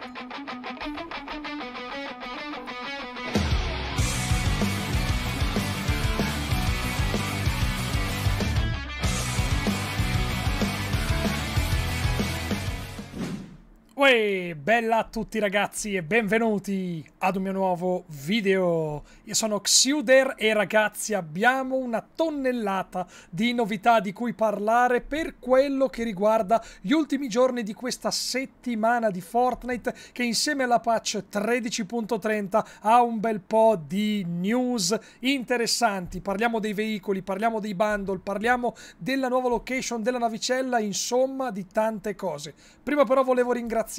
フフフフフ。Uè, bella a tutti ragazzi e benvenuti ad un mio nuovo video. Io sono Xuder e ragazzi abbiamo una tonnellata di novità di cui parlare per quello che riguarda gli ultimi giorni di questa settimana di Fortnite che insieme alla patch 13.30 ha un bel po' di news interessanti. Parliamo dei veicoli, parliamo dei bundle, parliamo della nuova location, della navicella, insomma di tante cose. Prima però volevo ringraziare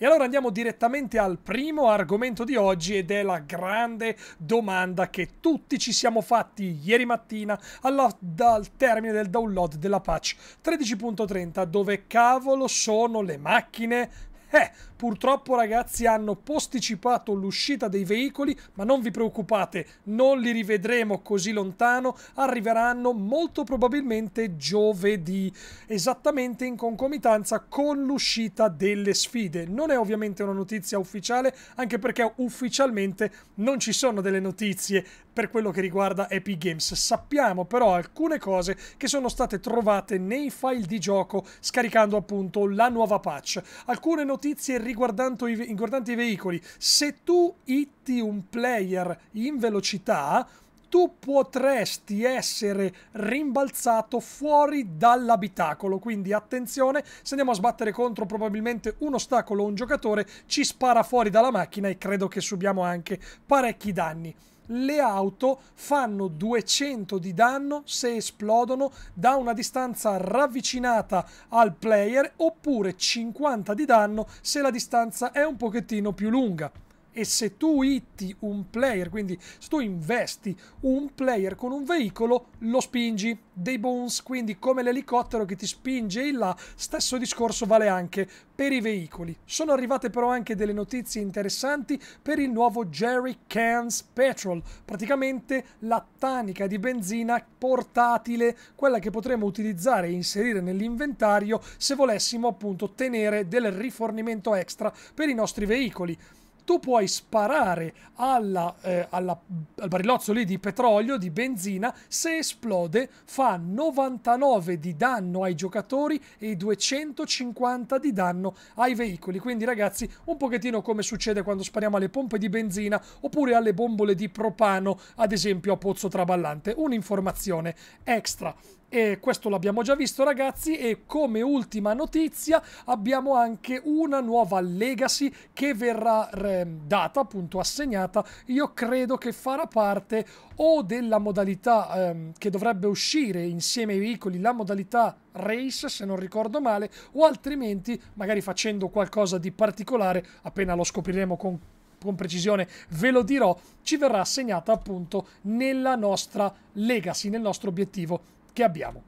E allora andiamo direttamente al primo argomento di oggi ed è la grande domanda che tutti ci siamo fatti ieri mattina alla, dal termine del download della patch 13.30 dove cavolo sono le macchine eh, purtroppo ragazzi hanno posticipato l'uscita dei veicoli, ma non vi preoccupate, non li rivedremo così lontano, arriveranno molto probabilmente giovedì, esattamente in concomitanza con l'uscita delle sfide. Non è ovviamente una notizia ufficiale, anche perché ufficialmente non ci sono delle notizie per quello che riguarda Epic Games. Sappiamo però alcune cose che sono state trovate nei file di gioco scaricando appunto la nuova patch. Alcune notizie notizie riguardanti i, riguardanti i veicoli. Se tu itti un player in velocità, tu potresti essere rimbalzato fuori dall'abitacolo. Quindi attenzione, se andiamo a sbattere contro probabilmente un ostacolo o un giocatore, ci spara fuori dalla macchina e credo che subiamo anche parecchi danni le auto fanno 200 di danno se esplodono da una distanza ravvicinata al player oppure 50 di danno se la distanza è un pochettino più lunga e se tu itti un player, quindi se tu investi un player con un veicolo, lo spingi dei bones, quindi come l'elicottero che ti spinge in là, stesso discorso vale anche per i veicoli. Sono arrivate però anche delle notizie interessanti per il nuovo Jerry Cans Petrol, praticamente la tanica di benzina portatile, quella che potremo utilizzare e inserire nell'inventario se volessimo appunto tenere del rifornimento extra per i nostri veicoli tu puoi sparare alla, eh, alla, al barilozzo lì di petrolio, di benzina, se esplode fa 99 di danno ai giocatori e 250 di danno ai veicoli. Quindi ragazzi, un pochettino come succede quando spariamo alle pompe di benzina oppure alle bombole di propano, ad esempio a Pozzo Traballante. Un'informazione extra. E questo l'abbiamo già visto ragazzi e come ultima notizia abbiamo anche una nuova legacy che verrà data, appunto assegnata, io credo che farà parte o della modalità ehm, che dovrebbe uscire insieme ai veicoli, la modalità race se non ricordo male, o altrimenti magari facendo qualcosa di particolare, appena lo scopriremo con con precisione ve lo dirò, ci verrà assegnata appunto nella nostra legacy, nel nostro obiettivo che abbiamo.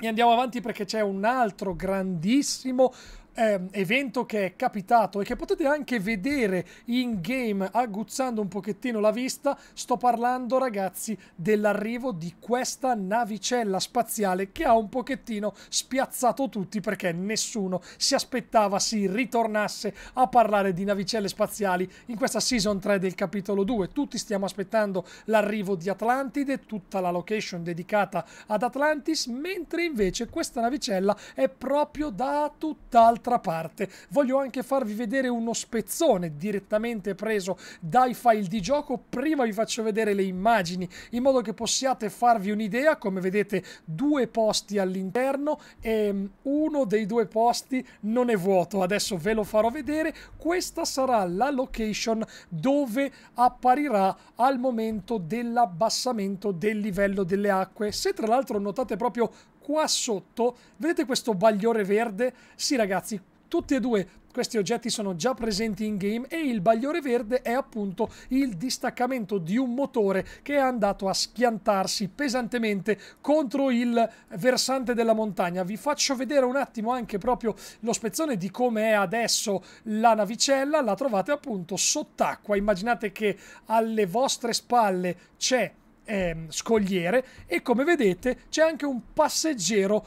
E andiamo avanti perché c'è un altro grandissimo eh, evento che è capitato e che potete anche vedere in game aguzzando un pochettino la vista, sto parlando ragazzi dell'arrivo di questa navicella spaziale che ha un pochettino spiazzato tutti perché nessuno si aspettava si ritornasse a parlare di navicelle spaziali in questa season 3 del capitolo 2. Tutti stiamo aspettando l'arrivo di Atlantide, tutta la location dedicata ad Atlantis, mentre invece questa navicella è proprio da tutt'altro dall'altra parte. Voglio anche farvi vedere uno spezzone direttamente preso dai file di gioco. Prima vi faccio vedere le immagini in modo che possiate farvi un'idea. Come vedete due posti all'interno e mm, uno dei due posti non è vuoto. Adesso ve lo farò vedere. Questa sarà la location dove apparirà al momento dell'abbassamento del livello delle acque. Se tra l'altro notate proprio qua sotto vedete questo bagliore verde? Sì ragazzi, tutti e due questi oggetti sono già presenti in game e il bagliore verde è appunto il distaccamento di un motore che è andato a schiantarsi pesantemente contro il versante della montagna. Vi faccio vedere un attimo anche proprio lo spezzone di come è adesso la navicella, la trovate appunto sott'acqua. Immaginate che alle vostre spalle c'è eh, scogliere e come vedete c'è anche un passeggero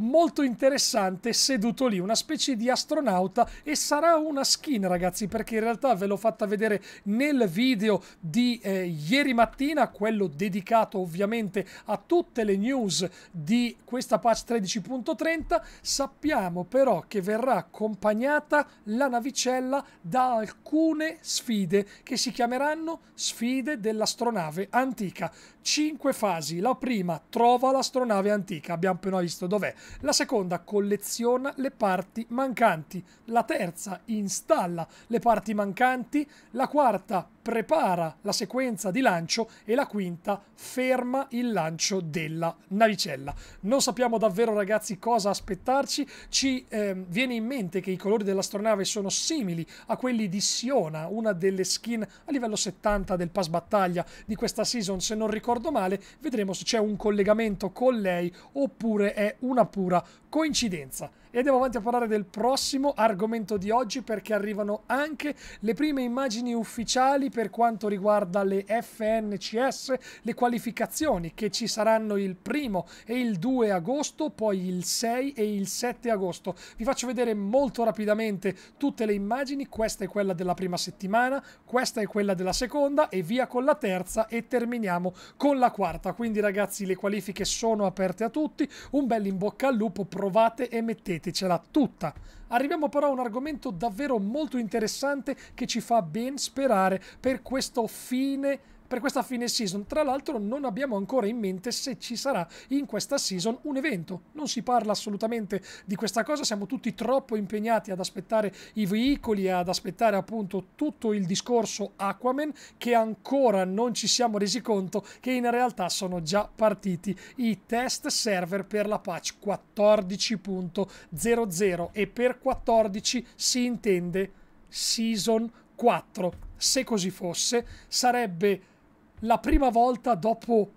molto interessante seduto lì, una specie di astronauta e sarà una skin ragazzi perché in realtà ve l'ho fatta vedere nel video di eh, ieri mattina, quello dedicato ovviamente a tutte le news di questa patch 13.30, sappiamo però che verrà accompagnata la navicella da alcune sfide che si chiameranno sfide dell'astronave antica 5 fasi. La prima trova l'astronave antica, abbiamo appena visto dov'è. La seconda colleziona le parti mancanti. La terza installa le parti mancanti. La quarta prepara la sequenza di lancio e la quinta ferma il lancio della navicella. Non sappiamo davvero ragazzi cosa aspettarci, ci eh, viene in mente che i colori dell'astronave sono simili a quelli di Siona, una delle skin a livello 70 del pass battaglia di questa season se non ricordo male, vedremo se c'è un collegamento con lei oppure è una pura coincidenza. E andiamo avanti a parlare del prossimo argomento di oggi perché arrivano anche le prime immagini ufficiali per quanto riguarda le FNCS, le qualificazioni che ci saranno il primo e il 2 agosto, poi il 6 e il 7 agosto. Vi faccio vedere molto rapidamente tutte le immagini, questa è quella della prima settimana, questa è quella della seconda e via con la terza e terminiamo con la quarta. Quindi ragazzi le qualifiche sono aperte a tutti, un bel in bocca al lupo, provate e mettete Reality ce l'ha tutta. Arriviamo però a un argomento davvero molto interessante che ci fa ben sperare per questo fine per questa fine season. Tra l'altro non abbiamo ancora in mente se ci sarà in questa season un evento. Non si parla assolutamente di questa cosa, siamo tutti troppo impegnati ad aspettare i veicoli, ad aspettare appunto tutto il discorso Aquaman che ancora non ci siamo resi conto che in realtà sono già partiti i test server per la patch 14.00 e per 14 si intende season 4. Se così fosse, sarebbe la prima volta dopo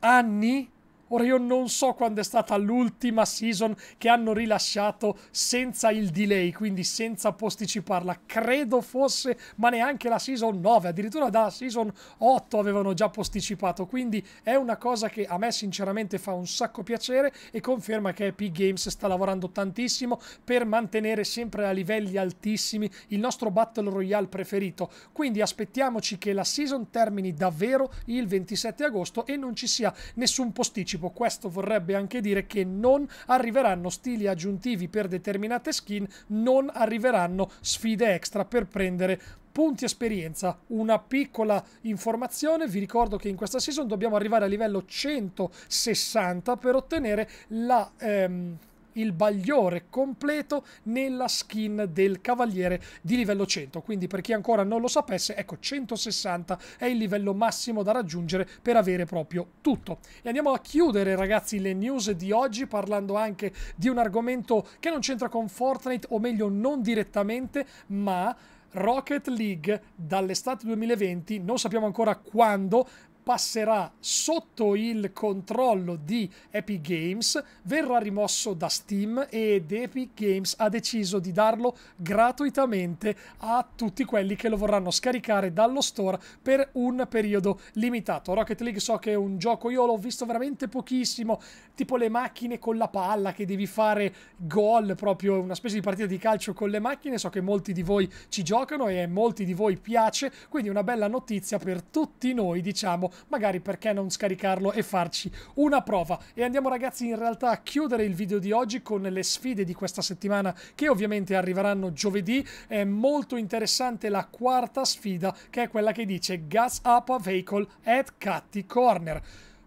anni Ora io non so quando è stata l'ultima season che hanno rilasciato senza il delay, quindi senza posticiparla. Credo fosse, ma neanche la season 9, addirittura dalla season 8 avevano già posticipato, quindi è una cosa che a me sinceramente fa un sacco piacere e conferma che Epic Games sta lavorando tantissimo per mantenere sempre a livelli altissimi il nostro Battle Royale preferito. Quindi aspettiamoci che la season termini davvero il 27 agosto e non ci sia nessun posticipo anticipo, questo vorrebbe anche dire che non arriveranno stili aggiuntivi per determinate skin, non arriveranno sfide extra per prendere punti esperienza. Una piccola informazione, vi ricordo che in questa season dobbiamo arrivare a livello 160 per ottenere la... Ehm, il bagliore completo nella skin del cavaliere di livello 100. Quindi per chi ancora non lo sapesse, ecco 160 è il livello massimo da raggiungere per avere proprio tutto. E andiamo a chiudere ragazzi le news di oggi parlando anche di un argomento che non c'entra con Fortnite o meglio non direttamente, ma Rocket League dall'estate 2020, non sappiamo ancora quando, passerà sotto il controllo di Epic Games, verrà rimosso da Steam ed Epic Games ha deciso di darlo gratuitamente a tutti quelli che lo vorranno scaricare dallo store per un periodo limitato. Rocket League so che è un gioco, io l'ho visto veramente pochissimo, tipo le macchine con la palla che devi fare gol, proprio una specie di partita di calcio con le macchine, so che molti di voi ci giocano e molti di voi piace, quindi una bella notizia per tutti noi, diciamo, magari perché non scaricarlo e farci una prova. E andiamo ragazzi in realtà a chiudere il video di oggi con le sfide di questa settimana che ovviamente arriveranno giovedì. È molto interessante la quarta sfida che è quella che dice Gas Up a Vehicle at Cutty Corner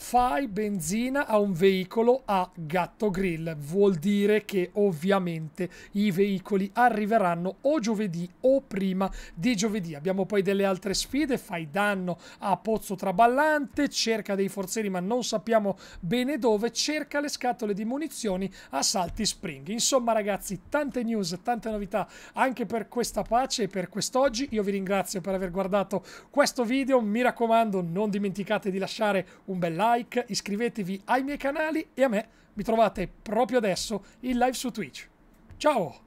fai benzina a un veicolo a gatto grill. Vuol dire che ovviamente i veicoli arriveranno o giovedì o prima di giovedì. Abbiamo poi delle altre sfide, fai danno a Pozzo Traballante, cerca dei forzieri ma non sappiamo bene dove, cerca le scatole di munizioni a Salti Spring. Insomma ragazzi, tante news, tante novità anche per questa pace e per quest'oggi. Io vi ringrazio per aver guardato questo video, mi raccomando non dimenticate di lasciare un bel like like, iscrivetevi ai miei canali e a me mi trovate proprio adesso in live su Twitch. Ciao!